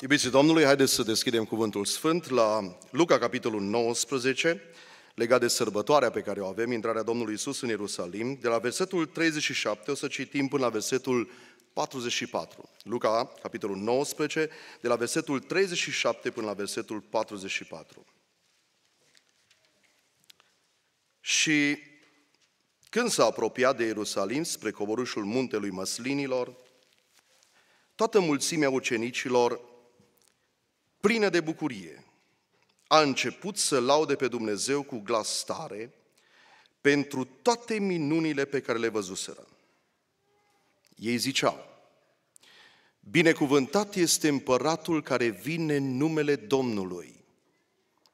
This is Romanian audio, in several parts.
Iubiții Domnului, haideți să deschidem cuvântul sfânt la Luca, capitolul 19, legat de sărbătoarea pe care o avem, intrarea Domnului Isus în Ierusalim. De la versetul 37 o să citim până la versetul 44. Luca, capitolul 19, de la versetul 37 până la versetul 44. Și când s-a apropiat de Ierusalim spre coborâșul muntelui măslinilor, toată mulțimea ucenicilor plină de bucurie, a început să laude pe Dumnezeu cu glas tare pentru toate minunile pe care le văzuseră. Ei ziceau, Binecuvântat este împăratul care vine în numele Domnului,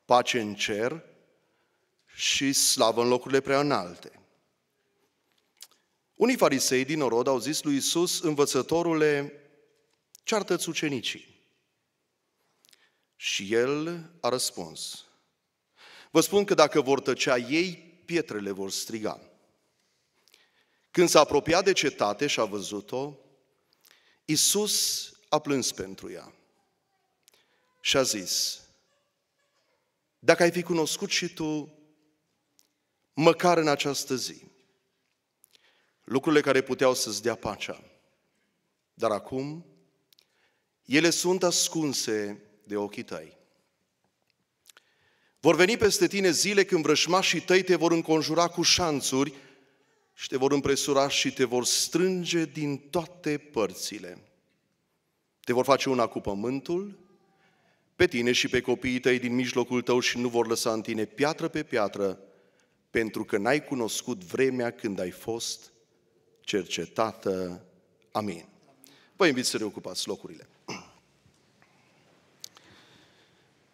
pace în cer și slavă în locurile prea înalte. Unii farisei din orod au zis lui Isus, învățătorule, ceartă-ți ucenicii. Și el a răspuns, vă spun că dacă vor tăcea ei, pietrele vor striga. Când s-a apropiat de cetate și a văzut-o, Iisus a plâns pentru ea și a zis, dacă ai fi cunoscut și tu, măcar în această zi, lucrurile care puteau să-ți dea pacea, dar acum ele sunt ascunse de ochii tăi. Vor veni peste tine zile când vrășmașii tăi te vor înconjura cu șanțuri și te vor împresura și te vor strânge din toate părțile. Te vor face una cu pământul, pe tine și pe copiii tăi din mijlocul tău și nu vor lăsa în tine piatră pe piatră, pentru că n-ai cunoscut vremea când ai fost cercetată. Amin. Vă invit să reocupați locurile.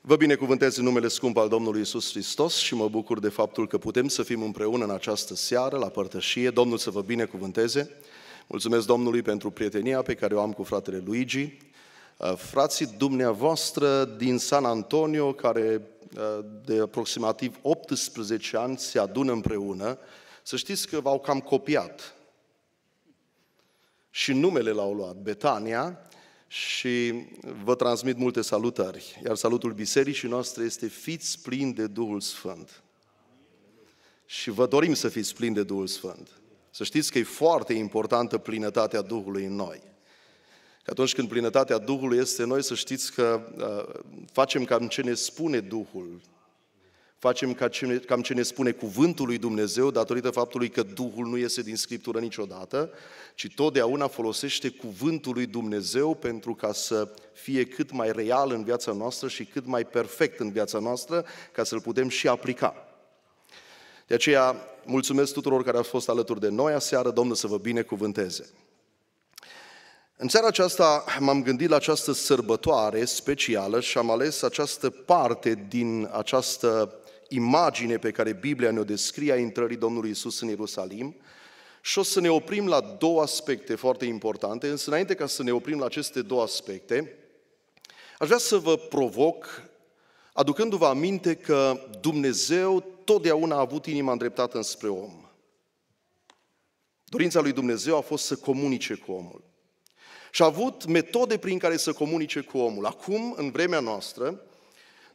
Vă binecuvântez în numele scump al Domnului Isus Hristos și mă bucur de faptul că putem să fim împreună în această seară la părtășie. Domnul să vă binecuvânteze. Mulțumesc Domnului pentru prietenia pe care o am cu fratele Luigi. Uh, frații dumneavoastră din San Antonio, care uh, de aproximativ 18 ani se adună împreună, să știți că v-au cam copiat. Și numele l-au luat, Betania, și vă transmit multe salutări. Iar salutul bisericii noastre este fiți plini de Duhul Sfânt. Și vă dorim să fiți plini de Duhul Sfânt. Să știți că e foarte importantă plinătatea Duhului în noi. Că atunci când plinătatea Duhului este în noi, să știți că uh, facem cam ce ne spune Duhul, Facem ca ce, cam ce ne spune cuvântul lui Dumnezeu datorită faptului că Duhul nu iese din Scriptură niciodată, ci totdeauna folosește cuvântul lui Dumnezeu pentru ca să fie cât mai real în viața noastră și cât mai perfect în viața noastră, ca să-l putem și aplica. De aceea, mulțumesc tuturor care au fost alături de noi aseară, Domnul să vă binecuvânteze. În seara aceasta m-am gândit la această sărbătoare specială și am ales această parte din această imagine pe care Biblia ne-o descrie a intrării Domnului Isus în Ierusalim și o să ne oprim la două aspecte foarte importante, însă înainte ca să ne oprim la aceste două aspecte, aș vrea să vă provoc aducându-vă aminte că Dumnezeu totdeauna a avut inima îndreptată înspre om. Dorința lui Dumnezeu a fost să comunice cu omul. Și a avut metode prin care să comunice cu omul. Acum, în vremea noastră,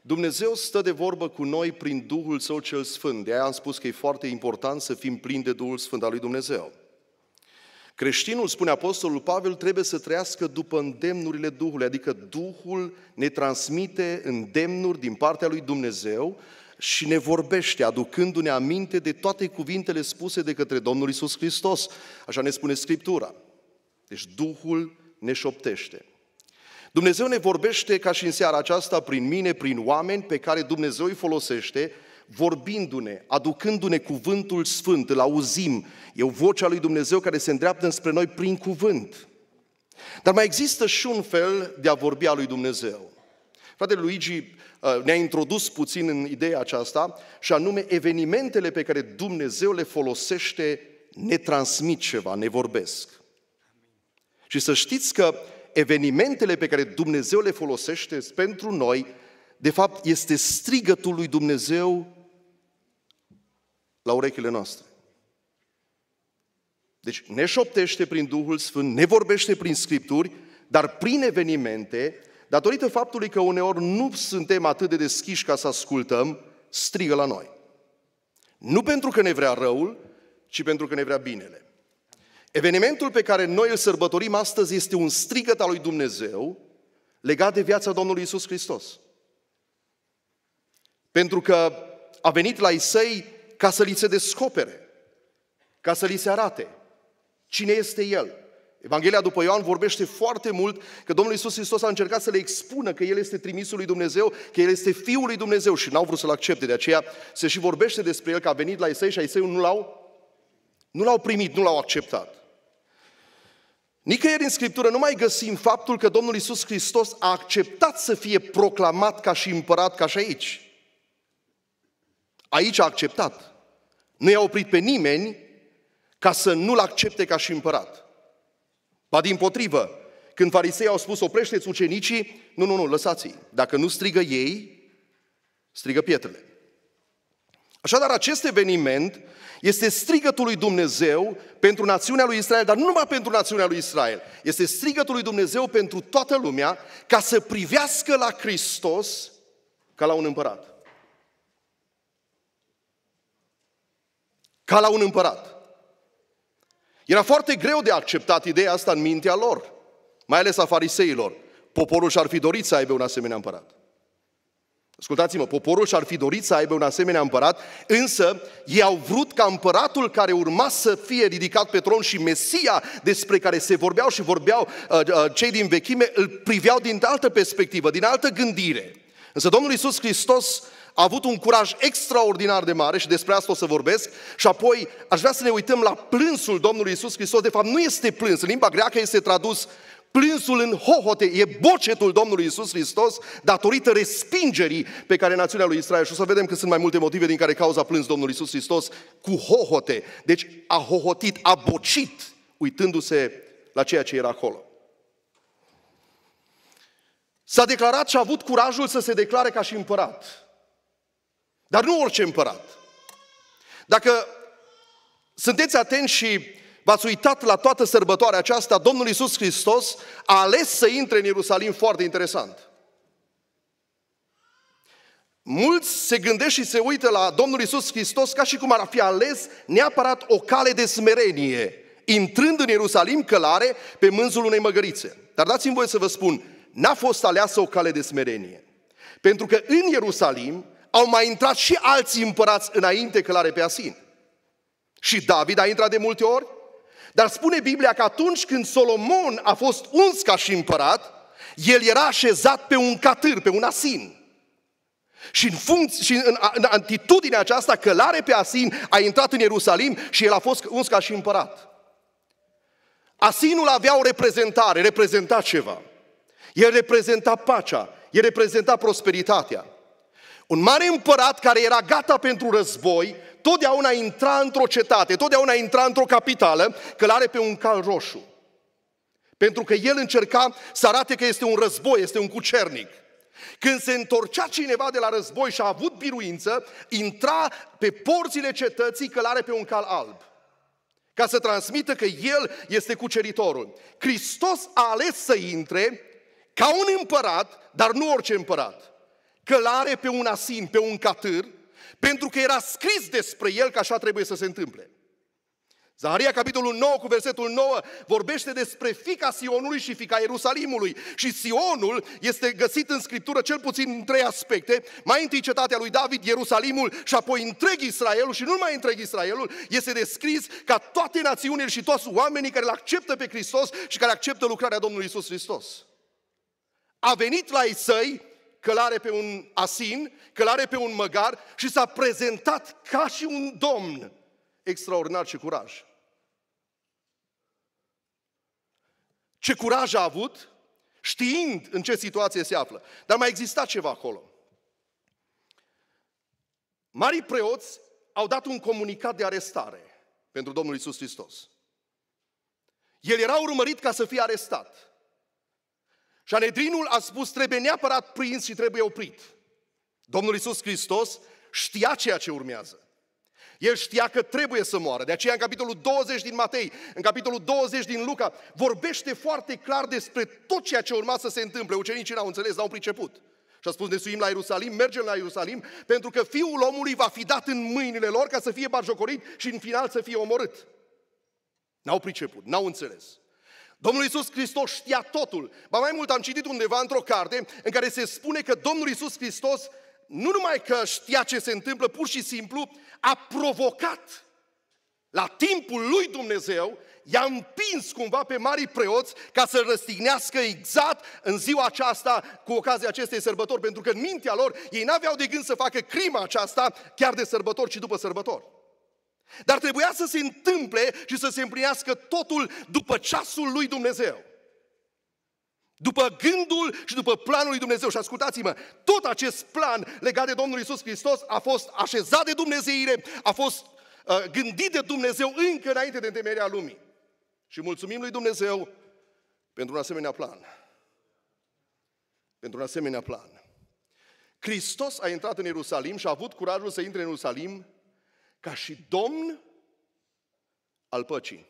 Dumnezeu stă de vorbă cu noi prin Duhul Său cel Sfânt. De aia am spus că e foarte important să fim plini de Duhul Sfânt al lui Dumnezeu. Creștinul, spune Apostolul Pavel, trebuie să trăiască după îndemnurile Duhului, adică Duhul ne transmite îndemnuri din partea lui Dumnezeu și ne vorbește, aducându-ne aminte de toate cuvintele spuse de către Domnul Isus Hristos. Așa ne spune Scriptura. Deci Duhul ne șoptește. Dumnezeu ne vorbește ca și în seara aceasta prin mine, prin oameni pe care Dumnezeu îi folosește, vorbindu-ne, aducându-ne cuvântul sfânt, îl auzim. E o vocea lui Dumnezeu care se îndreaptă spre noi prin cuvânt. Dar mai există și un fel de a vorbi a lui Dumnezeu. Fratele Luigi uh, ne-a introdus puțin în ideea aceasta și anume evenimentele pe care Dumnezeu le folosește ne transmit ceva, ne vorbesc. Și să știți că evenimentele pe care Dumnezeu le folosește pentru noi, de fapt, este strigătul lui Dumnezeu la urechile noastre. Deci ne șoptește prin Duhul Sfânt, ne vorbește prin Scripturi, dar prin evenimente, datorită faptului că uneori nu suntem atât de deschiși ca să ascultăm, strigă la noi. Nu pentru că ne vrea răul, ci pentru că ne vrea binele. Evenimentul pe care noi îl sărbătorim astăzi este un strigăt al lui Dumnezeu legat de viața Domnului Isus Hristos. Pentru că a venit la Isai ca să li se descopere, ca să li se arate cine este El. Evanghelia după Ioan vorbește foarte mult că Domnul Isus Hristos a încercat să le expună că El este trimisul lui Dumnezeu, că El este Fiul lui Dumnezeu și n-au vrut să-L accepte. De aceea se și vorbește despre El că a venit la Isai și Isai nu l-au, nu l-au primit, nu l-au acceptat. Nicăieri în Scriptură nu mai găsim faptul că Domnul Isus Hristos a acceptat să fie proclamat ca și împărat ca și aici. Aici a acceptat. Nu i-a oprit pe nimeni ca să nu-l accepte ca și împărat. Ba din potrivă, când farisei au spus, oprește-ți ucenicii, nu, nu, nu, lăsați-i. Dacă nu strigă ei, strigă pietrele. Așadar, acest eveniment este strigătul lui Dumnezeu pentru națiunea lui Israel, dar nu numai pentru națiunea lui Israel. Este strigătul lui Dumnezeu pentru toată lumea ca să privească la Hristos ca la un împărat. Ca la un împărat. Era foarte greu de acceptat ideea asta în mintea lor, mai ales a fariseilor. Poporul și-ar fi dorit să aibă un asemenea împărat. Ascultați-mă, poporul și-ar fi dorit să aibă un asemenea împărat, însă ei au vrut ca împăratul care urma să fie ridicat pe tron și Mesia despre care se vorbeau și vorbeau uh, uh, cei din vechime, îl priveau din altă perspectivă, din altă gândire. Însă Domnul Iisus Hristos a avut un curaj extraordinar de mare și despre asta o să vorbesc și apoi aș vrea să ne uităm la plânsul Domnului Iisus Hristos. De fapt, nu este plâns, în limba greacă este tradus Plânsul în hohote e bocetul Domnului Isus Hristos datorită respingerii pe care națiunea lui Israel. Și o să vedem că sunt mai multe motive din care cauza plâns Domnul Isus Hristos cu hohote. Deci a hohotit, a bocit, uitându-se la ceea ce era acolo. S-a declarat și a avut curajul să se declare ca și împărat. Dar nu orice împărat. Dacă sunteți atenți și v-ați uitat la toată sărbătoarea aceasta, Domnul Iisus Hristos a ales să intre în Ierusalim foarte interesant. Mulți se gândesc și se uită la Domnul Iisus Hristos ca și cum ar fi ales neapărat o cale de smerenie, intrând în Ierusalim călare pe mânzul unei măgărițe. Dar dați-mi voie să vă spun, n-a fost aleasă o cale de smerenie. Pentru că în Ierusalim au mai intrat și alții împărați înainte călare pe Asin. Și David a intrat de multe ori, dar spune Biblia că atunci când Solomon a fost uns ca și împărat, el era așezat pe un catâr, pe un asin. Și, în, funcț- și în, în atitudinea aceasta călare pe asin a intrat în Ierusalim și el a fost uns ca și împărat. Asinul avea o reprezentare, reprezenta ceva. El reprezenta pacea, el reprezenta prosperitatea. Un mare împărat care era gata pentru război, totdeauna intra într-o cetate, totdeauna intra într-o capitală, călare pe un cal roșu. Pentru că el încerca să arate că este un război, este un cucernic. Când se întorcea cineva de la război și a avut biruință, intra pe porțile cetății călare pe un cal alb. Ca să transmită că el este cuceritorul. Hristos a ales să intre ca un împărat, dar nu orice împărat. Călare pe un asin, pe un catâr, pentru că era scris despre el că așa trebuie să se întâmple. Zaharia, capitolul 9, cu versetul 9, vorbește despre fica Sionului și fica Ierusalimului. Și Sionul este găsit în Scriptură cel puțin în trei aspecte. Mai întâi cetatea lui David, Ierusalimul și apoi întreg Israelul și nu numai întreg Israelul, este descris ca toate națiunile și toți oamenii care îl acceptă pe Hristos și care acceptă lucrarea Domnului Isus Hristos. A venit la ei săi călare pe un asin, călare pe un măgar și s-a prezentat ca și un domn. Extraordinar ce curaj! Ce curaj a avut, știind în ce situație se află. Dar mai exista ceva acolo. Marii preoți au dat un comunicat de arestare pentru Domnul Isus Hristos. El era urmărit ca să fie arestat. Șanedrinul a spus, trebuie neapărat prins și trebuie oprit. Domnul Isus Hristos știa ceea ce urmează. El știa că trebuie să moară. De aceea, în capitolul 20 din Matei, în capitolul 20 din Luca, vorbește foarte clar despre tot ceea ce urma să se întâmple. Ucenicii n-au înțeles, n-au priceput. Și a spus, ne suim la Ierusalim, mergem la Ierusalim, pentru că fiul omului va fi dat în mâinile lor ca să fie barjocorit și în final să fie omorât. N-au priceput, n-au înțeles. Domnul Iisus Hristos știa totul. Ba mai mult, am citit undeva într-o carte în care se spune că Domnul Iisus Hristos nu numai că știa ce se întâmplă, pur și simplu a provocat la timpul lui Dumnezeu, i-a împins cumva pe marii preoți ca să răstignească exact în ziua aceasta cu ocazia acestei sărbători, pentru că în mintea lor ei n-aveau de gând să facă crima aceasta chiar de sărbători, ci după sărbători. Dar trebuia să se întâmple și să se împlinească totul după ceasul lui Dumnezeu. După gândul și după planul lui Dumnezeu. Și ascultați-mă, tot acest plan legat de Domnul Isus Hristos a fost așezat de Dumnezeire, a fost uh, gândit de Dumnezeu încă înainte de întemeierea lumii. Și mulțumim lui Dumnezeu pentru un asemenea plan. Pentru un asemenea plan. Hristos a intrat în Ierusalim și a avut curajul să intre în Ierusalim ca și domn al păcii.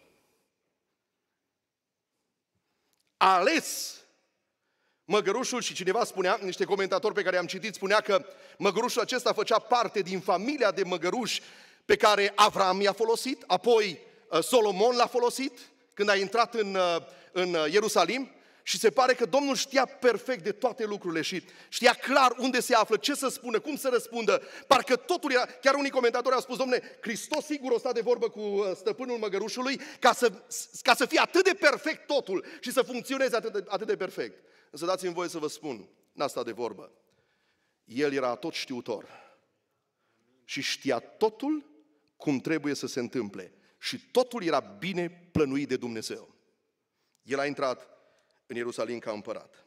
A ales măgărușul și cineva spunea, niște comentatori pe care am citit, spunea că măgărușul acesta făcea parte din familia de măgăruși pe care Avram i-a folosit, apoi uh, Solomon l-a folosit când a intrat în, uh, în Ierusalim și se pare că Domnul știa perfect de toate lucrurile și știa clar unde se află, ce să spună, cum să răspundă. Parcă totul era, chiar unii comentatori au spus, domne, Hristos sigur o sta de vorbă cu uh, stăpânul măgărușului ca să, ca să fie atât de perfect totul și să funcționeze atât de, atât de perfect. Însă dați-mi voie să vă spun, n-a stat de vorbă. El era tot știutor și știa totul cum trebuie să se întâmple. Și totul era bine plănuit de Dumnezeu. El a intrat în Ierusalim ca împărat.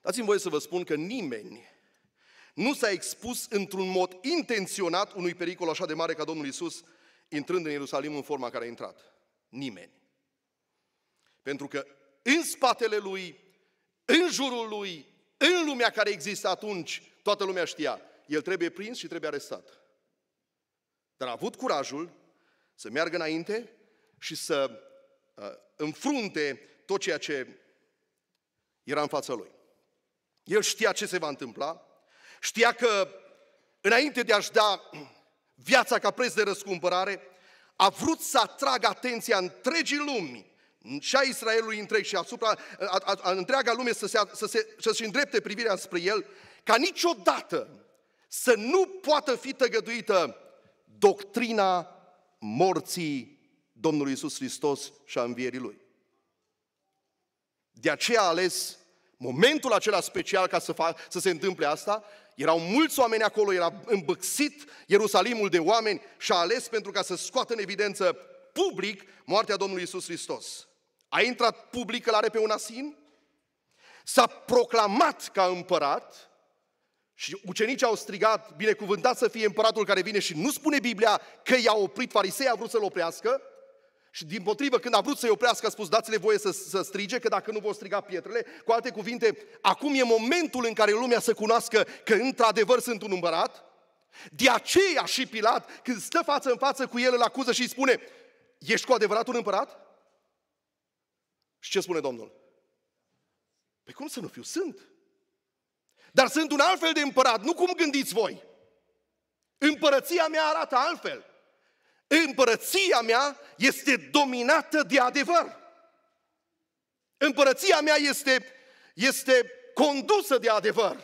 Dați-mi voie să vă spun că nimeni nu s-a expus într-un mod intenționat unui pericol așa de mare ca Domnul Isus intrând în Ierusalim în forma care a intrat. Nimeni. Pentru că în spatele lui, în jurul lui, în lumea care există atunci, toată lumea știa, el trebuie prins și trebuie arestat. Dar a avut curajul să meargă înainte și să uh, înfrunte tot ceea ce era în fața lui. El știa ce se va întâmpla, știa că înainte de a-și da viața ca preț de răscumpărare, a vrut să atragă atenția întregii lumi și a Israelului întreg și asupra a, a, a întreaga lume să se, să se, să-și îndrepte privirea spre el, ca niciodată să nu poată fi tăgăduită doctrina morții Domnului Isus Hristos și a învierii Lui. De aceea a ales momentul acela special ca să, fa- să se întâmple asta. Erau mulți oameni acolo, era îmbăxit Ierusalimul de oameni și a ales pentru ca să scoată în evidență public moartea Domnului Isus Hristos. A intrat public, la are pe un asin, s-a proclamat ca împărat și ucenicii au strigat, binecuvântat să fie împăratul care vine și nu spune Biblia că i-a oprit, farisei a vrut să-l oprească, și din potrivă, când a vrut să-i oprească, a spus, dați-le voie să, să strige, că dacă nu vor striga pietrele, cu alte cuvinte, acum e momentul în care lumea să cunoască că într-adevăr sunt un împărat. De aceea și Pilat, când stă față în față cu el, îl acuză și îi spune, ești cu adevărat un împărat? Și ce spune Domnul? Pe cum să nu fiu? Sunt. Dar sunt un alt fel de împărat, nu cum gândiți voi. Împărăția mea arată altfel. Împărăția mea este dominată de adevăr. Împărăția mea este, este condusă de adevăr.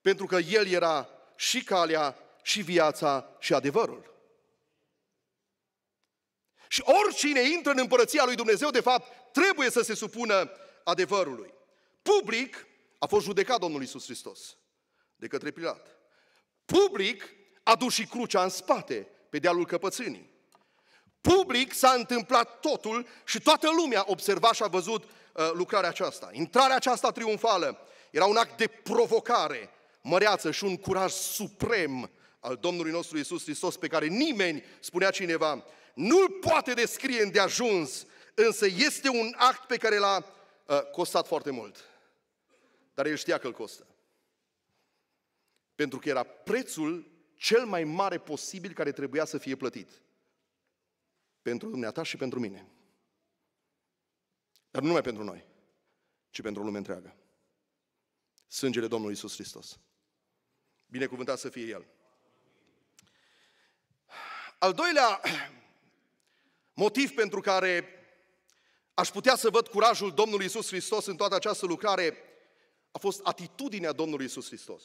Pentru că El era și calea, și viața, și adevărul. Și oricine intră în împărăția lui Dumnezeu, de fapt, trebuie să se supună adevărului. Public a fost judecat Domnul Isus Hristos de către Pilat. Public a dus și crucea în spate pe dealul căpățânii. Public s-a întâmplat totul și toată lumea observa și a văzut uh, lucrarea aceasta. Intrarea aceasta triumfală era un act de provocare măreață și un curaj suprem al Domnului nostru Isus Hristos pe care nimeni, spunea cineva, nu-l poate descrie în deajuns, însă este un act pe care l-a uh, costat foarte mult. Dar el știa că l costă. Pentru că era prețul cel mai mare posibil care trebuia să fie plătit. Pentru dumneata și pentru mine. Dar nu numai pentru noi, ci pentru lumea întreagă. Sângele Domnului Isus Hristos. Binecuvântat să fie El. Al doilea motiv pentru care aș putea să văd curajul Domnului Isus Hristos în toată această lucrare a fost atitudinea Domnului Isus Hristos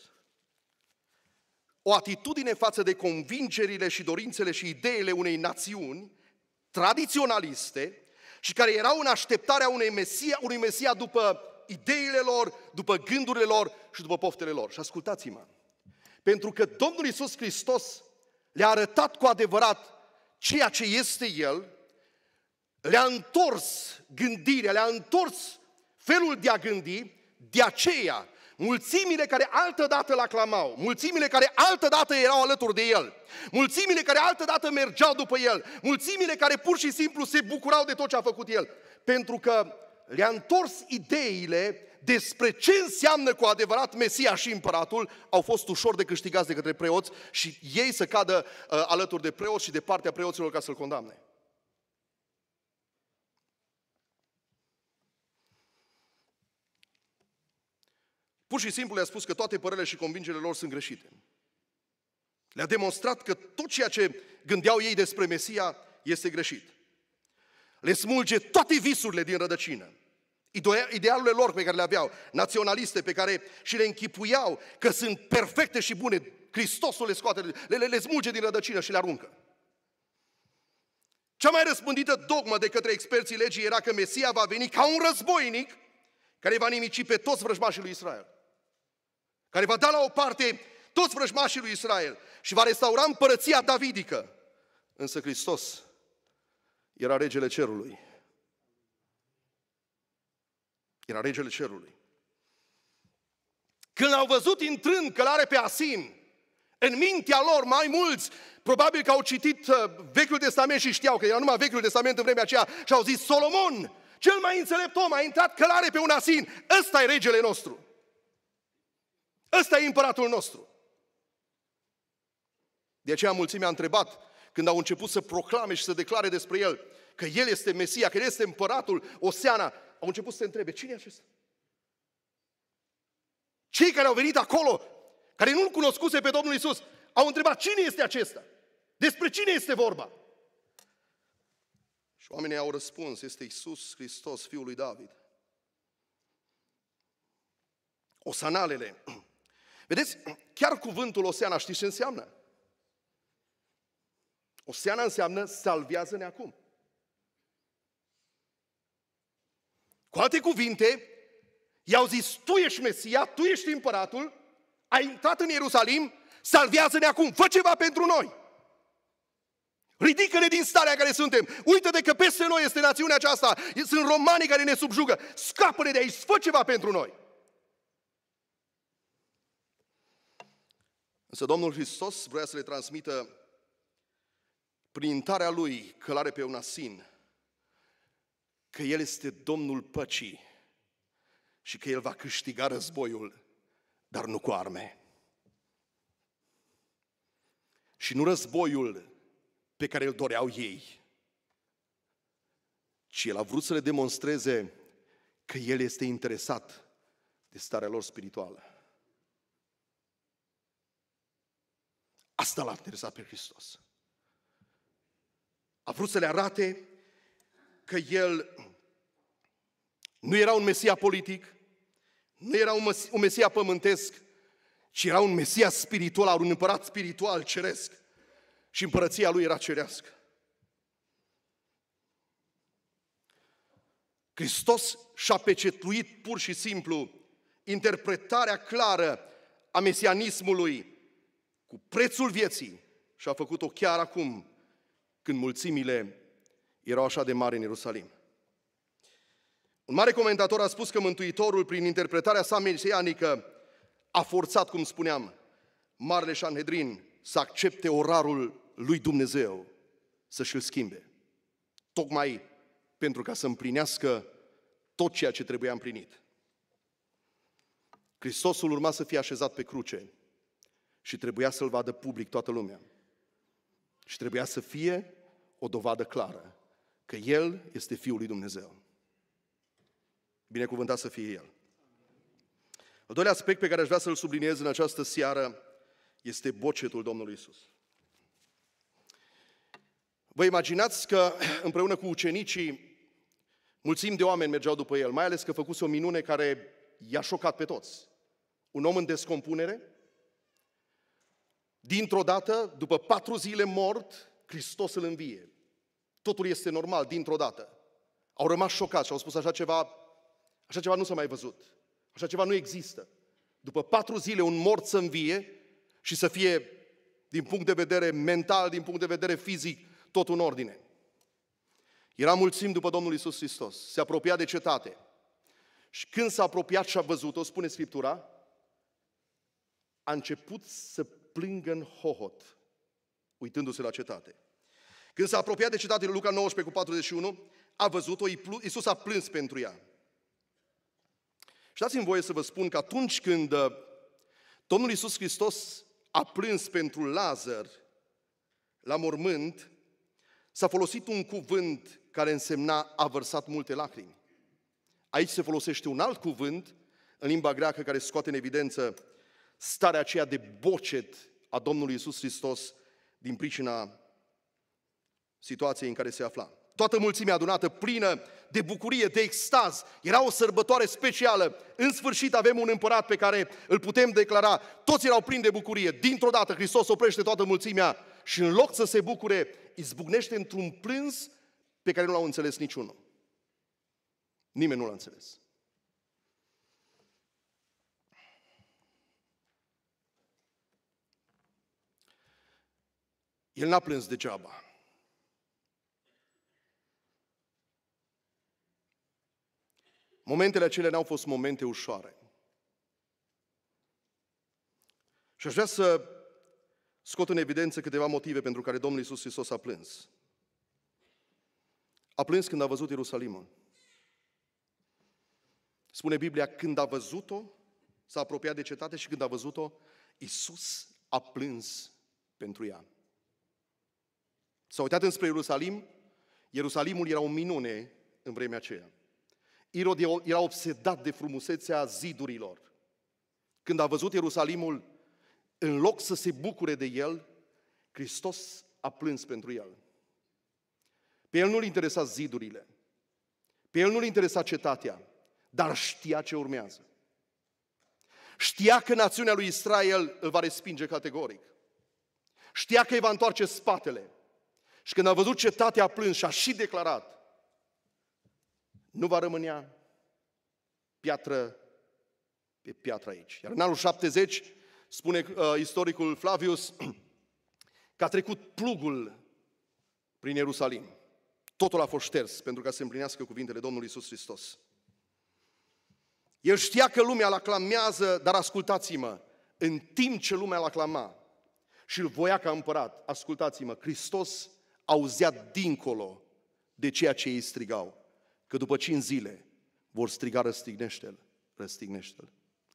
o atitudine față de convingerile și dorințele și ideile unei națiuni tradiționaliste și care erau în așteptarea unei mesia, unui mesia după ideile lor, după gândurile lor și după poftele lor. Și ascultați-mă, pentru că Domnul Isus Hristos le-a arătat cu adevărat ceea ce este El, le-a întors gândirea, le-a întors felul de a gândi, de aceea Mulțimile care altădată îl aclamau, mulțimile care altădată erau alături de el, mulțimile care altădată mergeau după el, mulțimile care pur și simplu se bucurau de tot ce a făcut el, pentru că le-a întors ideile despre ce înseamnă cu adevărat Mesia și împăratul, au fost ușor de câștigați de către preoți și ei să cadă uh, alături de preoți și de partea preoților ca să-l condamne. Pur și simplu le-a spus că toate părerile și convingerile lor sunt greșite. Le-a demonstrat că tot ceea ce gândeau ei despre Mesia este greșit. Le smulge toate visurile din rădăcină. Idealurile lor pe care le aveau, naționaliste, pe care și le închipuiau că sunt perfecte și bune, Hristosul le scoate, le, le, le smulge din rădăcină și le aruncă. Cea mai răspândită dogmă de către experții legii era că Mesia va veni ca un războinic care va nimici pe toți vrăjmașii lui Israel care va da la o parte toți vrăjmașii lui Israel și va restaura împărăția davidică. Însă Hristos era regele cerului. Era regele cerului. Când l-au văzut intrând călare pe Asim, în mintea lor, mai mulți, probabil că au citit uh, Vechiul Testament și știau că era numai Vechiul Testament în vremea aceea și au zis, Solomon, cel mai înțelept om a intrat călare pe un asin, ăsta e regele nostru. Ăsta e împăratul nostru. De aceea mulțimea a întrebat când au început să proclame și să declare despre el că el este Mesia, că el este împăratul, Oseana, au început să se întrebe, cine e acesta? Cei care au venit acolo, care nu-L cunoscuse pe Domnul Isus, au întrebat, cine este acesta? Despre cine este vorba? Și oamenii au răspuns, este Isus Hristos, Fiul lui David. Osanalele Vedeți, chiar cuvântul Oseana știți ce înseamnă? Oseana înseamnă salvează-ne acum. Cu alte cuvinte, i-au zis, tu ești Mesia, tu ești împăratul, ai intrat în Ierusalim, salvează-ne acum, fă ceva pentru noi. Ridică-ne din starea care suntem. uită de că peste noi este națiunea aceasta. Sunt romanii care ne subjugă. Scapă-ne de aici, fă ceva pentru noi. Însă Domnul Hristos vrea să le transmită prin tarea Lui are pe asin, că El este Domnul păcii și că El va câștiga războiul, dar nu cu arme. Și nu războiul pe care îl doreau ei, ci El a vrut să le demonstreze că El este interesat de starea lor spirituală. Asta l-a interesat pe Hristos. A vrut să le arate că el nu era un Mesia politic, nu era un Mesia, pământesc, ci era un Mesia spiritual, un împărat spiritual ceresc. Și împărăția lui era cerească. Hristos și-a pecetuit pur și simplu interpretarea clară a mesianismului cu prețul vieții și a făcut-o chiar acum, când mulțimile erau așa de mari în Ierusalim. Un mare comentator a spus că Mântuitorul, prin interpretarea sa mesianică, a forțat, cum spuneam, Marele Sanhedrin să accepte orarul lui Dumnezeu, să și-l schimbe. Tocmai pentru ca să împlinească tot ceea ce trebuia împlinit. Hristosul urma să fie așezat pe cruce, și trebuia să-l vadă public toată lumea. Și trebuia să fie o dovadă clară că El este Fiul lui Dumnezeu. Binecuvântat să fie El. Al doilea aspect pe care aș vrea să-l subliniez în această seară este bocetul Domnului Isus. Vă imaginați că împreună cu ucenicii, mulțimi de oameni mergeau după el, mai ales că făcuse o minune care i-a șocat pe toți. Un om în descompunere, Dintr-o dată, după patru zile mort, Hristos îl învie. Totul este normal, dintr-o dată. Au rămas șocați și au spus așa ceva, așa ceva nu s-a mai văzut. Așa ceva nu există. După patru zile un mort să învie și să fie, din punct de vedere mental, din punct de vedere fizic, tot în ordine. Era mulțim după Domnul Isus Hristos, se apropia de cetate. Și când s-a apropiat și a văzut-o, spune Scriptura, a început să plângă în hohot, uitându-se la cetate. Când s-a apropiat de cetate lui Luca 19 cu 41, a văzut-o, Iisus a plâns pentru ea. Și dați-mi voie să vă spun că atunci când uh, Domnul Iisus Hristos a plâns pentru Lazar la mormânt, s-a folosit un cuvânt care însemna a vărsat multe lacrimi. Aici se folosește un alt cuvânt în limba greacă care scoate în evidență starea aceea de bocet a Domnului Isus Hristos din pricina situației în care se afla. Toată mulțimea adunată, plină de bucurie, de extaz, era o sărbătoare specială. În sfârșit avem un împărat pe care îl putem declara. Toți erau plini de bucurie. Dintr-o dată Hristos oprește toată mulțimea și în loc să se bucure, izbucnește într-un plâns pe care nu l-au înțeles niciunul. Nimeni nu l-a înțeles. El n-a plâns degeaba. Momentele acelea n-au fost momente ușoare. Și aș vrea să scot în evidență câteva motive pentru care Domnul Iisus Hristos a plâns. A plâns când a văzut Ierusalimul. Spune Biblia, când a văzut-o, s-a apropiat de cetate și când a văzut-o, Iisus a plâns pentru ea. S-a uitat înspre Ierusalim, Ierusalimul era o minune în vremea aceea. Irod era obsedat de frumusețea zidurilor. Când a văzut Ierusalimul, în loc să se bucure de el, Hristos a plâns pentru el. Pe el nu-l interesa zidurile, pe el nu-l interesa cetatea, dar știa ce urmează. Știa că națiunea lui Israel îl va respinge categoric. Știa că îi va întoarce spatele. Și când a văzut cetatea plâns și a și declarat, nu va rămânea piatră pe piatră aici. Iar în anul 70, spune uh, istoricul Flavius, că a trecut plugul prin Ierusalim. Totul a fost șters pentru ca să împlinească cuvintele Domnului Isus Hristos. El știa că lumea îl aclamează, dar ascultați-mă, în timp ce lumea îl aclama și îl voia ca împărat, ascultați-mă, Hristos auzea dincolo de ceea ce ei strigau. Că după cinci zile vor striga răstignește-l, răstignește-l,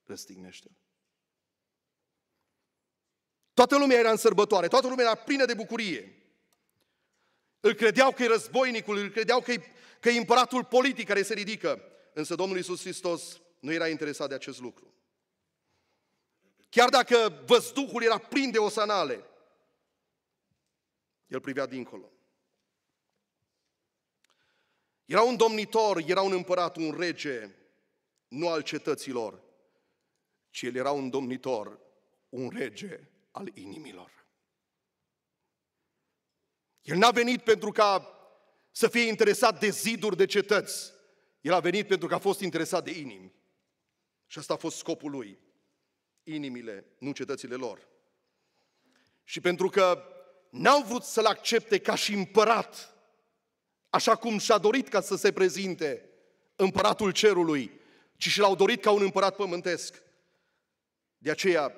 răstignește-l. Toată lumea era în sărbătoare, toată lumea era plină de bucurie. Îl credeau că e războinicul, îl credeau că e, că e împăratul politic care se ridică. Însă Domnul Iisus Hristos nu era interesat de acest lucru. Chiar dacă văzduhul era plin de osanale, el privea dincolo. Era un domnitor, era un împărat, un rege, nu al cetăților, ci el era un domnitor, un rege al inimilor. El n-a venit pentru ca să fie interesat de ziduri, de cetăți. El a venit pentru că a fost interesat de inimi. Și asta a fost scopul lui. Inimile, nu cetățile lor. Și pentru că n-au vrut să-l accepte ca și împărat, așa cum și-a dorit ca să se prezinte împăratul cerului, ci și l-au dorit ca un împărat pământesc. De aceea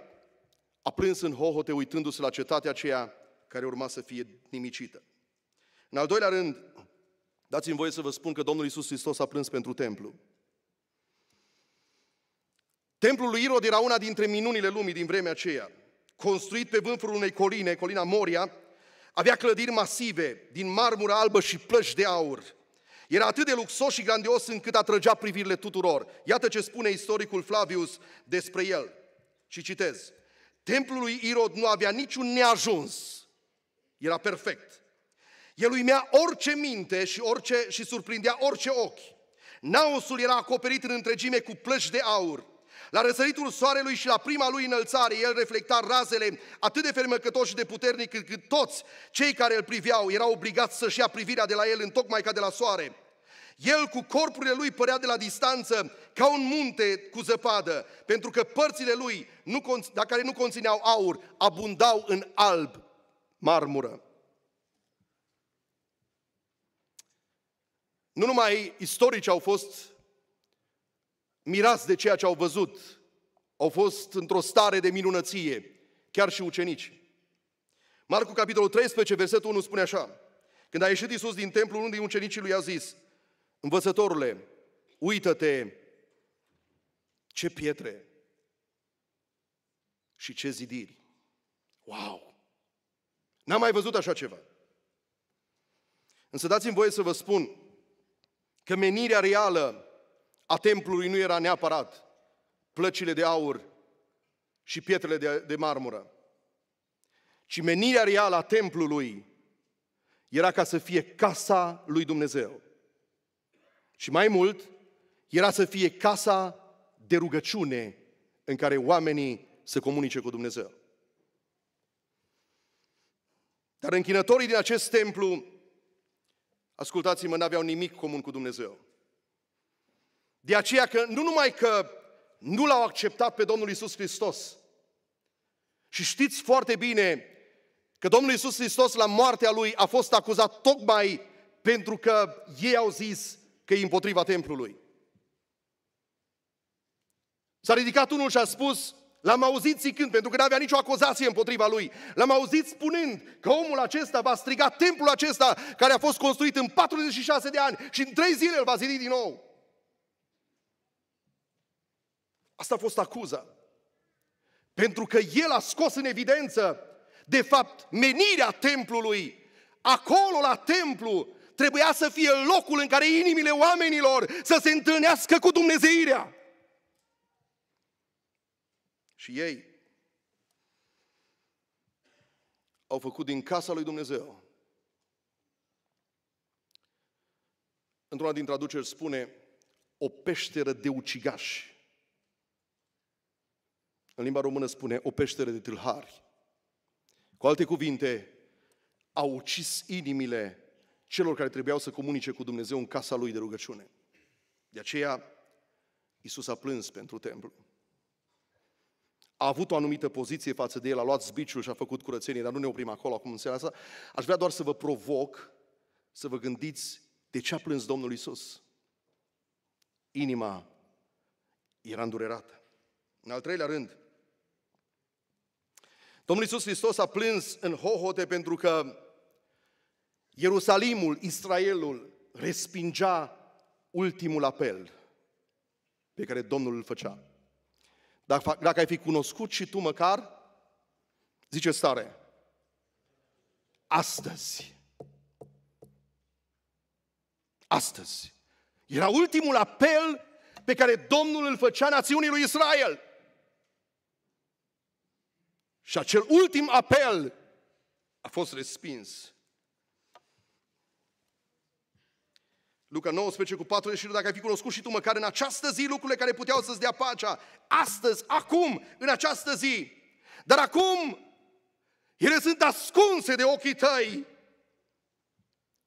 a plâns în hohote uitându-se la cetatea aceea care urma să fie nimicită. În al doilea rând, dați-mi voie să vă spun că Domnul Iisus Hristos a plâns pentru templu. Templul lui Irod era una dintre minunile lumii din vremea aceea, construit pe vârful unei coline, colina Moria, avea clădiri masive, din marmură albă și plăci de aur. Era atât de luxos și grandios încât atrăgea privirile tuturor. Iată ce spune istoricul Flavius despre el. Și citez. Templul lui Irod nu avea niciun neajuns. Era perfect. El uimea orice minte și, orice, și surprindea orice ochi. Naosul era acoperit în întregime cu plăci de aur. La răsăritul soarelui și la prima lui înălțare, el reflecta razele atât de fermecător și de puternic cât toți cei care îl priveau erau obligați să-și ia privirea de la el, tocmai ca de la soare. El cu corpurile lui părea de la distanță ca un munte cu zăpadă, pentru că părțile lui, nu, care nu conțineau aur, abundau în alb marmură. Nu numai istorici au fost mirați de ceea ce au văzut. Au fost într-o stare de minunăție, chiar și ucenici. Marcu, capitolul 13, versetul 1 spune așa. Când a ieșit Iisus din templu, unul din ucenicii lui a zis, Învățătorule, uită-te ce pietre și ce zidiri. Wow! N-am mai văzut așa ceva. Însă dați-mi voie să vă spun că menirea reală a templului nu era neapărat plăcile de aur și pietrele de, de marmură, ci menirea reală a templului era ca să fie casa lui Dumnezeu. Și mai mult, era să fie casa de rugăciune în care oamenii să comunice cu Dumnezeu. Dar închinătorii din acest templu, ascultați-mă, n-aveau nimic comun cu Dumnezeu. De aceea că nu numai că nu l-au acceptat pe Domnul Isus Hristos, și știți foarte bine că Domnul Isus Hristos la moartea lui a fost acuzat tocmai pentru că ei au zis că e împotriva templului. S-a ridicat unul și a spus, L-am auzit zicând, pentru că nu avea nicio acuzație împotriva lui. L-am auzit spunând că omul acesta va striga templul acesta care a fost construit în 46 de ani și în trei zile îl va zidi din nou. Asta a fost acuza. Pentru că el a scos în evidență, de fapt, menirea templului. Acolo, la templu, trebuia să fie locul în care inimile oamenilor să se întâlnească cu Dumnezeirea. Și ei au făcut din casa lui Dumnezeu. Într-una din traduceri spune o peșteră de ucigași. În limba română spune o peșteră de tâlhari. Cu alte cuvinte, a ucis inimile celor care trebuiau să comunice cu Dumnezeu în casa lui de rugăciune. De aceea, Isus a plâns pentru templu. A avut o anumită poziție față de el, a luat zbiciul și a făcut curățenie, dar nu ne oprim acolo acum în seara asta. Aș vrea doar să vă provoc să vă gândiți de ce a plâns Domnul Isus. Inima era îndurerată. În al treilea rând, Domnul Iisus Hristos a plâns în hohote pentru că Ierusalimul, Israelul, respingea ultimul apel pe care Domnul îl făcea. Dacă, dacă ai fi cunoscut și tu măcar, zice stare, astăzi, astăzi, era ultimul apel pe care Domnul îl făcea națiunii lui Israel. Și acel ultim apel a fost respins. Luca 19 cu 41, dacă ai fi cunoscut și tu măcar în această zi lucrurile care puteau să-ți dea pacea, astăzi, acum, în această zi. Dar acum ele sunt ascunse de ochii tăi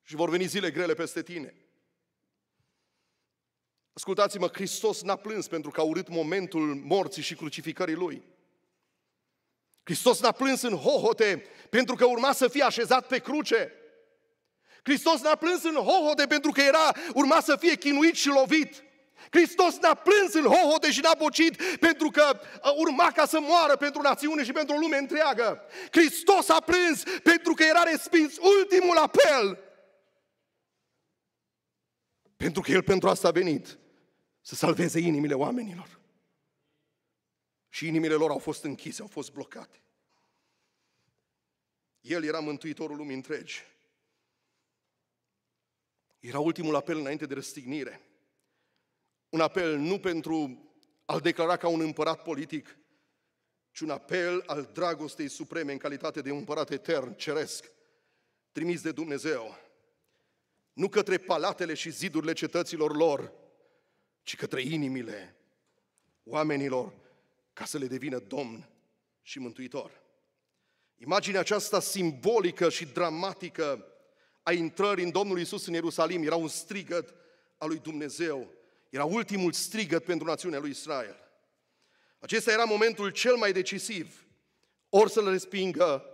și vor veni zile grele peste tine. Ascultați-mă, Hristos n-a plâns pentru că a urât momentul morții și crucificării Lui. Hristos n-a plâns în hohote pentru că urma să fie așezat pe cruce. Hristos n-a plâns în hohote pentru că era, urma să fie chinuit și lovit. Hristos n-a plâns în hohote și n-a bocit pentru că uh, urma ca să moară pentru națiune și pentru lume întreagă. Hristos a plâns pentru că era respins ultimul apel. Pentru că El pentru asta a venit, să salveze inimile oamenilor. Și inimile lor au fost închise, au fost blocate. El era mântuitorul lumii întregi. Era ultimul apel înainte de răstignire. Un apel nu pentru a-l declara ca un împărat politic, ci un apel al dragostei supreme în calitate de împărat etern, ceresc, trimis de Dumnezeu. Nu către palatele și zidurile cetăților lor, ci către inimile oamenilor ca să le devină domn și mântuitor. Imaginea aceasta simbolică și dramatică a intrării în Domnul Isus în Ierusalim era un strigăt al lui Dumnezeu, era ultimul strigăt pentru națiunea lui Israel. Acesta era momentul cel mai decisiv. Ori să-l respingă,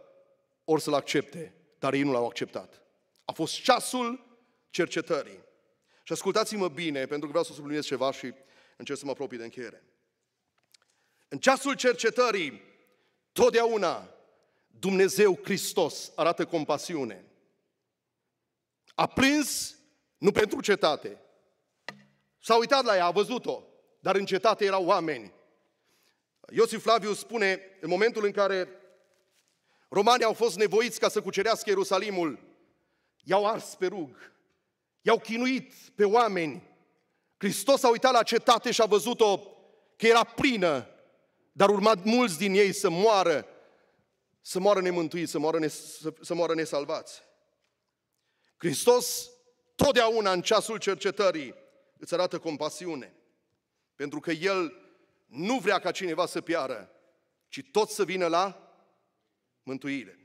ori să-l accepte. Dar ei nu l-au acceptat. A fost ceasul cercetării. Și ascultați-mă bine, pentru că vreau să subliniez ceva și încerc să mă apropii de încheiere. În ceasul cercetării, totdeauna Dumnezeu Hristos arată compasiune. A prins, nu pentru cetate. S-a uitat la ea, a văzut-o, dar în cetate erau oameni. Iosif Flaviu spune, în momentul în care romanii au fost nevoiți ca să cucerească Ierusalimul, i-au ars pe rug, i-au chinuit pe oameni. Hristos a uitat la cetate și a văzut-o că era plină dar urmat mulți din ei să moară, să moară nemântuiți, să moară, ne, să, să moară nesalvați. Hristos totdeauna în ceasul cercetării îți arată compasiune, pentru că El nu vrea ca cineva să piară, ci tot să vină la mântuire.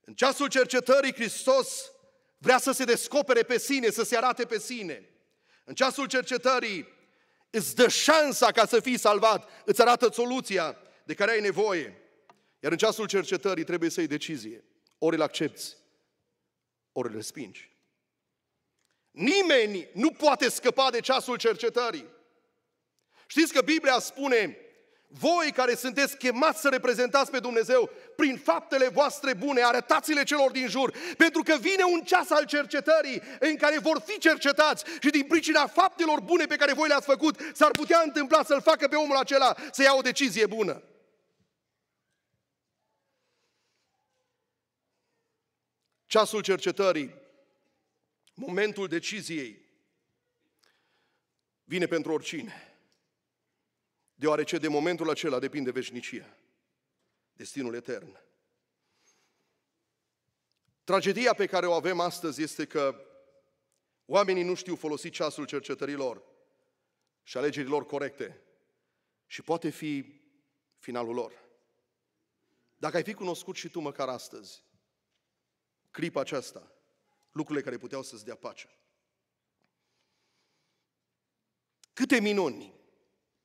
În ceasul cercetării, Hristos vrea să se descopere pe sine, să se arate pe sine. În ceasul cercetării, îți dă șansa ca să fii salvat, îți arată soluția de care ai nevoie. Iar în ceasul cercetării trebuie să iei decizie. Ori îl accepti, ori îl respingi. Nimeni nu poate scăpa de ceasul cercetării. Știți că Biblia spune voi care sunteți chemați să reprezentați pe Dumnezeu, prin faptele voastre bune, arătați-le celor din jur, pentru că vine un ceas al cercetării în care vor fi cercetați și din pricina faptelor bune pe care voi le-ați făcut, s-ar putea întâmpla să-l facă pe omul acela să ia o decizie bună. Ceasul cercetării, momentul deciziei, vine pentru oricine deoarece de momentul acela depinde veșnicia, destinul etern. Tragedia pe care o avem astăzi este că oamenii nu știu folosi ceasul cercetărilor și alegerilor corecte și poate fi finalul lor. Dacă ai fi cunoscut și tu măcar astăzi, clipa aceasta, lucrurile care puteau să-ți dea pace. Câte minuni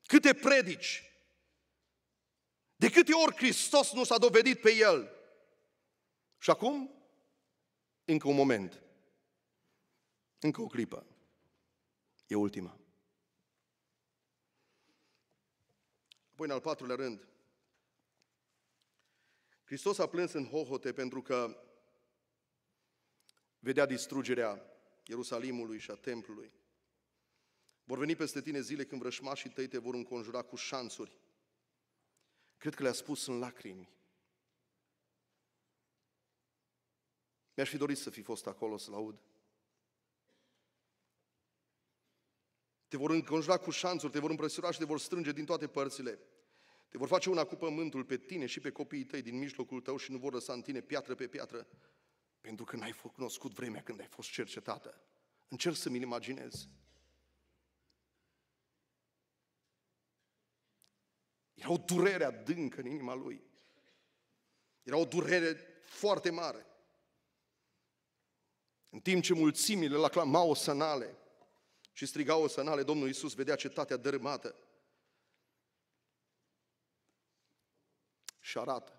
câte predici, de câte ori Hristos nu s-a dovedit pe El. Și acum, încă un moment, încă o clipă, e ultima. Apoi, în al patrulea rând, Hristos a plâns în hohote pentru că vedea distrugerea Ierusalimului și a templului. Vor veni peste tine zile când vrășmașii tăi te vor înconjura cu șanțuri. Cred că le-a spus în lacrimi. Mi-aș fi dorit să fi fost acolo să-l aud. Te vor înconjura cu șanțuri, te vor împresura și te vor strânge din toate părțile. Te vor face una cu pământul pe tine și pe copiii tăi din mijlocul tău și nu vor lăsa în tine piatră pe piatră, pentru că n-ai cunoscut vremea când ai fost cercetată. Încerc să-mi imaginez. Era o durere adâncă în inima lui. Era o durere foarte mare. În timp ce mulțimile la clamau sanale și strigau sanale, Domnul Iisus vedea cetatea dărâmată. Și arată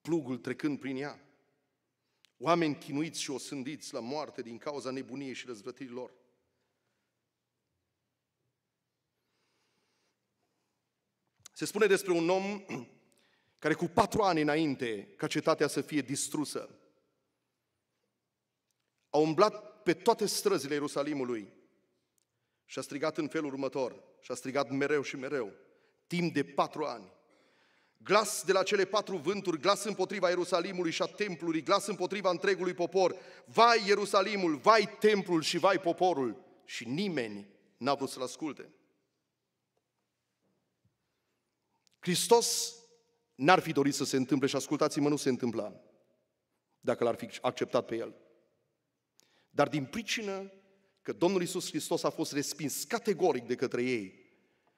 plugul trecând prin ea. Oameni chinuiți și osândiți la moarte din cauza nebuniei și răzvrătirii lor. Se spune despre un om care cu patru ani înainte ca cetatea să fie distrusă, a umblat pe toate străzile Ierusalimului și a strigat în felul următor, și a strigat mereu și mereu, timp de patru ani. Glas de la cele patru vânturi, glas împotriva Ierusalimului și a templului, glas împotriva întregului popor. Vai Ierusalimul, vai templul și vai poporul. Și nimeni n-a vrut să-l asculte. Hristos n-ar fi dorit să se întâmple și ascultați-mă, nu se întâmpla dacă l-ar fi acceptat pe el. Dar din pricină că Domnul Isus Hristos a fost respins categoric de către ei,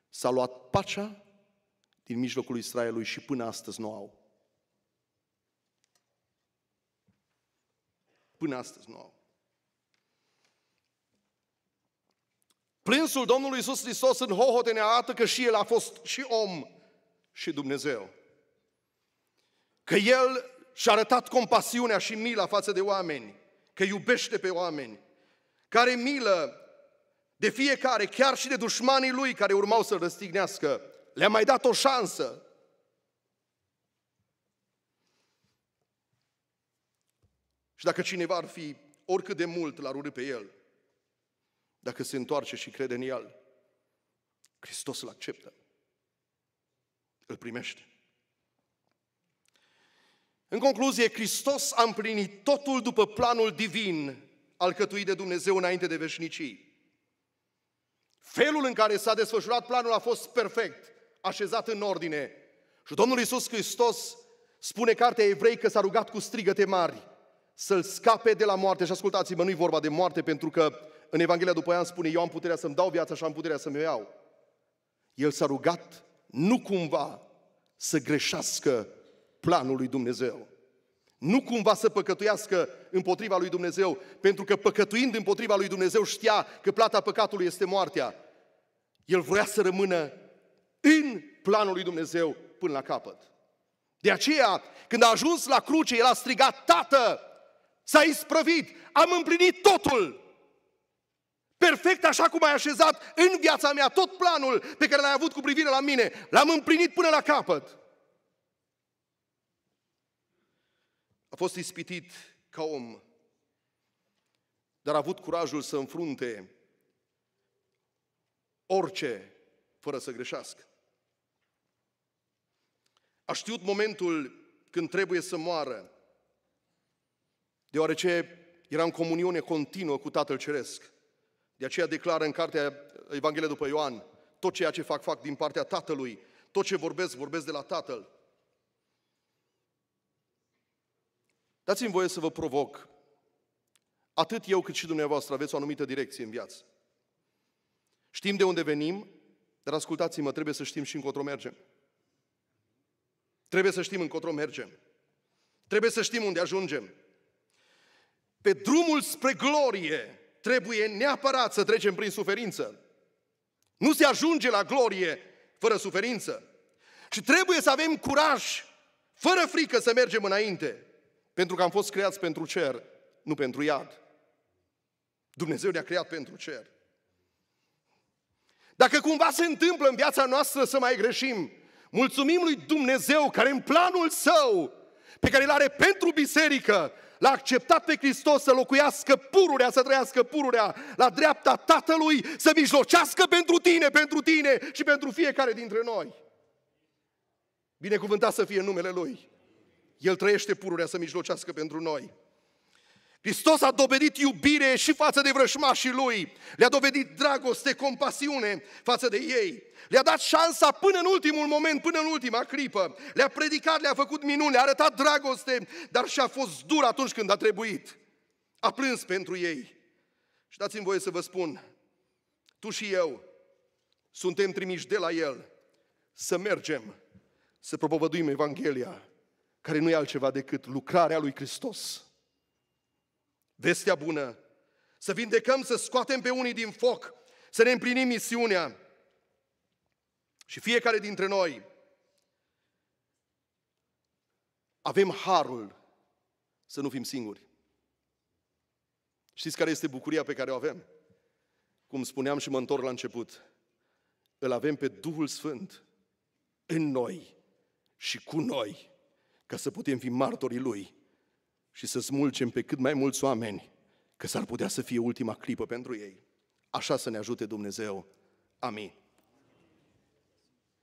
s-a luat pacea din mijlocul Israelului și până astăzi nu au. Până astăzi nu au. Plânsul Domnului Isus Hristos în hohote ne arată că și El a fost și om și Dumnezeu. Că El și-a arătat compasiunea și mila față de oameni, că iubește pe oameni, care milă de fiecare, chiar și de dușmanii lui care urmau să-l răstignească. Le-a mai dat o șansă. Și dacă cineva ar fi oricât de mult la urât pe el, dacă se întoarce și crede în el, Hristos îl acceptă îl primește. În concluzie, Hristos a împlinit totul după planul divin alcătuit de Dumnezeu înainte de veșnicii. Felul în care s-a desfășurat planul a fost perfect, așezat în ordine. Și Domnul Iisus Hristos spune cartea evrei că s-a rugat cu strigăte mari să-l scape de la moarte. Și ascultați-mă, nu-i vorba de moarte, pentru că în Evanghelia după ea spune, eu am puterea să-mi dau viața și am puterea să-mi o iau. El s-a rugat nu cumva să greșească planul lui Dumnezeu. Nu cumva să păcătuiască împotriva lui Dumnezeu, pentru că păcătuind împotriva lui Dumnezeu știa că plata păcatului este moartea. El vrea să rămână în planul lui Dumnezeu până la capăt. De aceea, când a ajuns la cruce, el a strigat, Tată, s-a isprăvit, am împlinit totul perfect așa cum ai așezat în viața mea tot planul pe care l-ai avut cu privire la mine. L-am împlinit până la capăt. A fost ispitit ca om, dar a avut curajul să înfrunte orice fără să greșească. A știut momentul când trebuie să moară, deoarece era în comuniune continuă cu Tatăl Ceresc. De aceea declară în cartea Evanghelia după Ioan, tot ceea ce fac, fac din partea Tatălui, tot ce vorbesc, vorbesc de la Tatăl. Dați-mi voie să vă provoc. Atât eu cât și dumneavoastră aveți o anumită direcție în viață. Știm de unde venim, dar ascultați-mă, trebuie să știm și încotro mergem. Trebuie să știm încotro mergem. Trebuie să știm unde ajungem. Pe drumul spre glorie, trebuie neapărat să trecem prin suferință. Nu se ajunge la glorie fără suferință. Și trebuie să avem curaj, fără frică să mergem înainte. Pentru că am fost creați pentru cer, nu pentru iad. Dumnezeu ne-a creat pentru cer. Dacă cumva se întâmplă în viața noastră să mai greșim, mulțumim lui Dumnezeu care în planul său, pe care îl are pentru biserică, L-a acceptat pe Hristos să locuiască pururea, să trăiască pururea la dreapta Tatălui, să mijlocească pentru tine, pentru tine și pentru fiecare dintre noi. Binecuvântat să fie numele Lui. El trăiește pururea să mijlocească pentru noi. Hristos a dovedit iubire și față de vrășmașii lui. Le-a dovedit dragoste, compasiune față de ei. Le-a dat șansa până în ultimul moment, până în ultima clipă. Le-a predicat, le-a făcut minuni, le-a arătat dragoste, dar și-a fost dur atunci când a trebuit. A plâns pentru ei. Și dați-mi voie să vă spun, tu și eu suntem trimiși de la El să mergem, să propovăduim Evanghelia, care nu e altceva decât lucrarea lui Hristos vestea bună, să vindecăm, să scoatem pe unii din foc, să ne împlinim misiunea. Și fiecare dintre noi avem harul să nu fim singuri. Știți care este bucuria pe care o avem? Cum spuneam și mă întorc la început, îl avem pe Duhul Sfânt în noi și cu noi, ca să putem fi martorii Lui și să smulcem pe cât mai mulți oameni, că s-ar putea să fie ultima clipă pentru ei. Așa să ne ajute Dumnezeu. Amin.